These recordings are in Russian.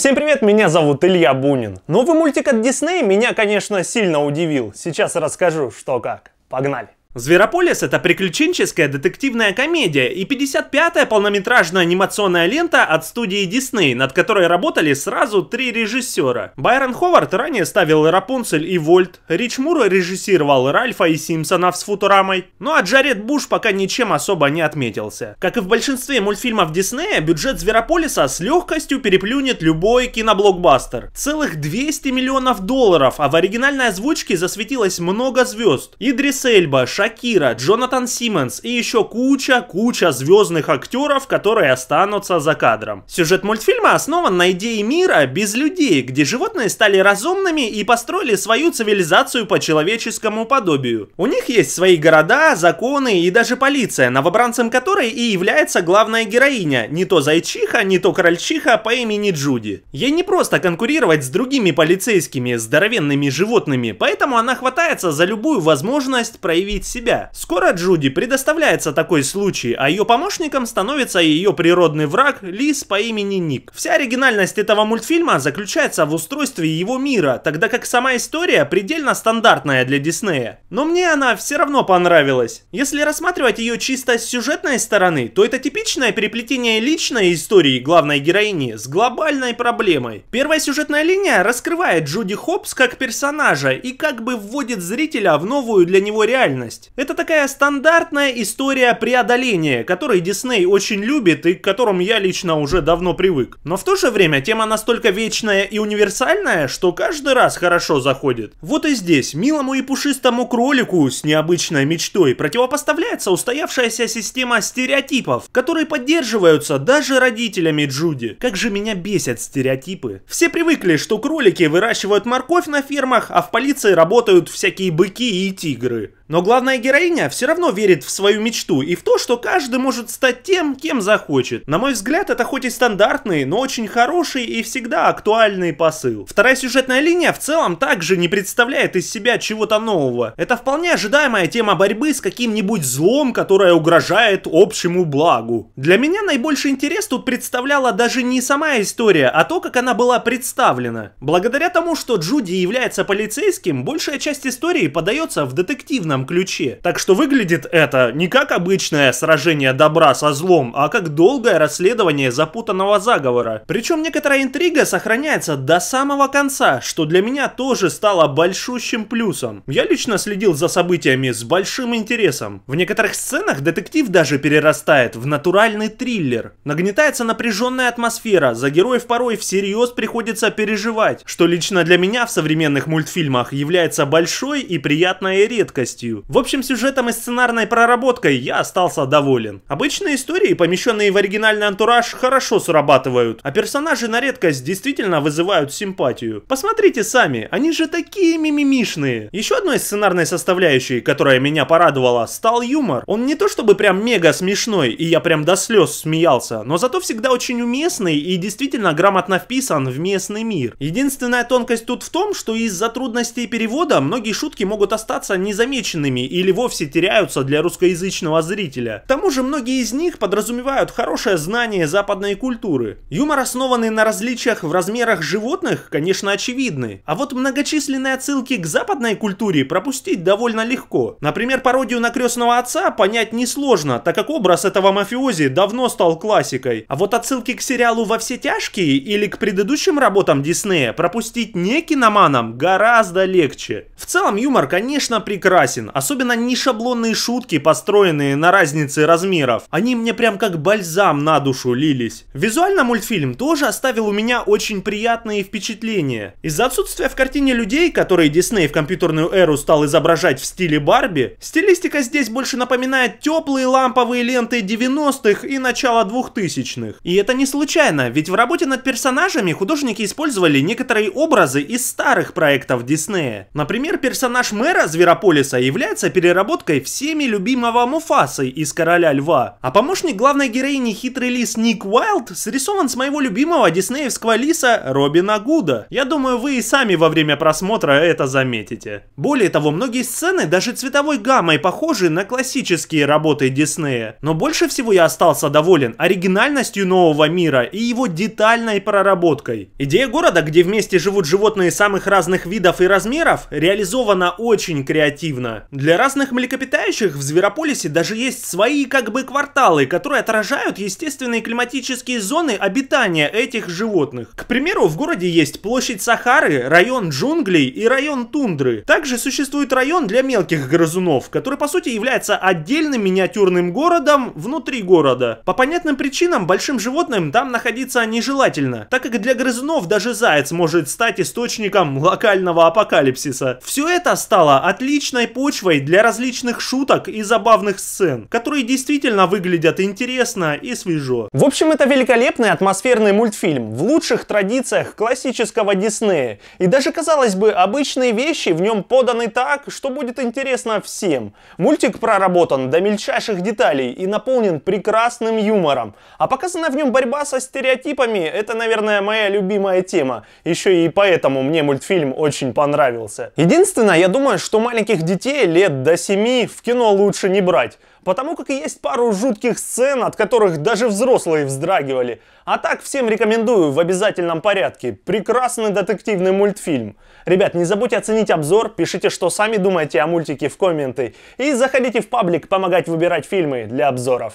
Всем привет, меня зовут Илья Бунин. Новый ну, мультик от Дисней меня, конечно, сильно удивил. Сейчас расскажу, что как. Погнали! Зверополис — это приключенческая детективная комедия и 55-я полнометражная анимационная лента от студии Disney, над которой работали сразу три режиссера. Байрон Ховард ранее ставил Рапунцель и Вольт, Рич Мур режиссировал Ральфа и Симпсонов с Футурамой, ну а Джаред Буш пока ничем особо не отметился. Как и в большинстве мультфильмов Диснея, бюджет Зверополиса с легкостью переплюнет любой киноблокбастер. Целых 200 миллионов долларов, а в оригинальной озвучке засветилось много звезд. Идрис Эльба, Шакира, Джонатан Симмонс и еще куча-куча звездных актеров, которые останутся за кадром. Сюжет мультфильма основан на идее мира без людей, где животные стали разумными и построили свою цивилизацию по человеческому подобию. У них есть свои города, законы и даже полиция, новобранцем которой и является главная героиня, не то зайчиха, не то крольчиха по имени Джуди. Ей не просто конкурировать с другими полицейскими, здоровенными животными, поэтому она хватается за любую возможность проявить себя. Скоро Джуди предоставляется такой случай, а ее помощником становится ее природный враг Лис по имени Ник. Вся оригинальность этого мультфильма заключается в устройстве его мира, тогда как сама история предельно стандартная для Диснея. Но мне она все равно понравилась. Если рассматривать ее чисто с сюжетной стороны, то это типичное переплетение личной истории главной героини с глобальной проблемой. Первая сюжетная линия раскрывает Джуди Хопс как персонажа и как бы вводит зрителя в новую для него реальность реальность. Это такая стандартная история преодоления, которой Дисней очень любит и к которым я лично уже давно привык. Но в то же время тема настолько вечная и универсальная, что каждый раз хорошо заходит. Вот и здесь милому и пушистому кролику с необычной мечтой противопоставляется устоявшаяся система стереотипов, которые поддерживаются даже родителями Джуди. Как же меня бесят стереотипы. Все привыкли, что кролики выращивают морковь на фермах, а в полиции работают всякие быки и тигры. Но главная героиня все равно верит в свою мечту и в то, что каждый может стать тем, кем захочет. На мой взгляд, это хоть и стандартный, но очень хороший и всегда актуальный посыл. Вторая сюжетная линия в целом также не представляет из себя чего-то нового. Это вполне ожидаемая тема борьбы с каким-нибудь злом, которое угрожает общему благу. Для меня наибольший интерес тут представляла даже не сама история, а то, как она была представлена. Благодаря тому, что Джуди является полицейским, большая часть истории подается в детективном этом ключе. Так что выглядит это не как обычное сражение добра со злом, а как долгое расследование запутанного заговора. Причем некоторая интрига сохраняется до самого конца, что для меня тоже стало большущим плюсом. Я лично следил за событиями с большим интересом. В некоторых сценах детектив даже перерастает в натуральный триллер. Нагнетается напряженная атмосфера, за героев порой всерьез приходится переживать, что лично для меня в современных мультфильмах является большой и приятной редкостью комедию. В общем, сюжетом и сценарной проработкой я остался доволен. Обычные истории, помещенные в оригинальный антураж, хорошо срабатывают, а персонажи на редкость действительно вызывают симпатию. Посмотрите сами, они же такие мимимишные. Еще одной сценарной составляющей, которая меня порадовала, стал юмор. Он не то чтобы прям мега смешной, и я прям до слез смеялся, но зато всегда очень уместный и действительно грамотно вписан в местный мир. Единственная тонкость тут в том, что из-за трудностей перевода многие шутки могут остаться незамеченными положительными или вовсе теряются для русскоязычного зрителя. К тому же многие из них подразумевают хорошее знание западной культуры. Юмор, основанный на различиях в размерах животных, конечно очевидны, а вот многочисленные отсылки к западной культуре пропустить довольно легко. Например, пародию на крестного отца понять несложно, так как образ этого мафиози давно стал классикой. А вот отсылки к сериалу «Во все тяжкие» или к предыдущим работам Диснея пропустить не киноманам гораздо легче. В целом юмор, конечно, прекрасен, прекрасен, особенно не шаблонные шутки, построенные на разнице размеров. Они мне прям как бальзам на душу лились. Визуально мультфильм тоже оставил у меня очень приятные впечатления. Из-за отсутствия в картине людей, которые Дисней в компьютерную эру стал изображать в стиле Барби, стилистика здесь больше напоминает теплые ламповые ленты 90-х и начала 2000-х. И это не случайно, ведь в работе над персонажами художники использовали некоторые образы из старых проектов Диснея. Например, персонаж мэра Зверополиса и является переработкой всеми любимого Муфасы из Короля Льва. А помощник главной героини хитрый лис Ник Уайлд срисован с моего любимого диснеевского лиса Робина Гуда. Я думаю, вы и сами во время просмотра это заметите. Более того, многие сцены даже цветовой гаммой похожи на классические работы Диснея. Но больше всего я остался доволен оригинальностью нового мира и его детальной проработкой. Идея города, где вместе живут животные самых разных видов и размеров, реализована очень креативно. Для разных млекопитающих в Зверополисе даже есть свои как бы кварталы, которые отражают естественные климатические зоны обитания этих животных. К примеру, в городе есть площадь Сахары, район джунглей и район тундры. Также существует район для мелких грызунов, который по сути является отдельным миниатюрным городом внутри города. По понятным причинам большим животным там находиться нежелательно, так как для грызунов даже заяц может стать источником локального апокалипсиса. Все это стало отличной почвой почвой для различных шуток и забавных сцен, которые действительно выглядят интересно и свежо. В общем, это великолепный атмосферный мультфильм в лучших традициях классического Диснея. И даже, казалось бы, обычные вещи в нем поданы так, что будет интересно всем. Мультик проработан до мельчайших деталей и наполнен прекрасным юмором. А показана в нем борьба со стереотипами – это, наверное, моя любимая тема. Еще и поэтому мне мультфильм очень понравился. Единственное, я думаю, что маленьких детей лет до 7 в кино лучше не брать, потому как есть пару жутких сцен, от которых даже взрослые вздрагивали. А так всем рекомендую в обязательном порядке. Прекрасный детективный мультфильм. Ребят, не забудьте оценить обзор, пишите, что сами думаете о мультике в комменты, и заходите в паблик помогать выбирать фильмы для обзоров.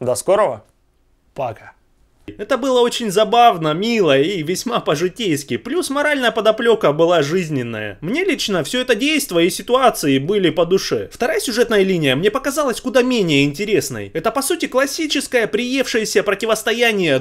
До скорого, пока! Это было очень забавно, мило и весьма по-житейски, плюс моральная подоплека была жизненная. Мне лично все это действо и ситуации были по душе. Вторая сюжетная линия мне показалась куда менее интересной. Это по сути классическое приевшееся противостояние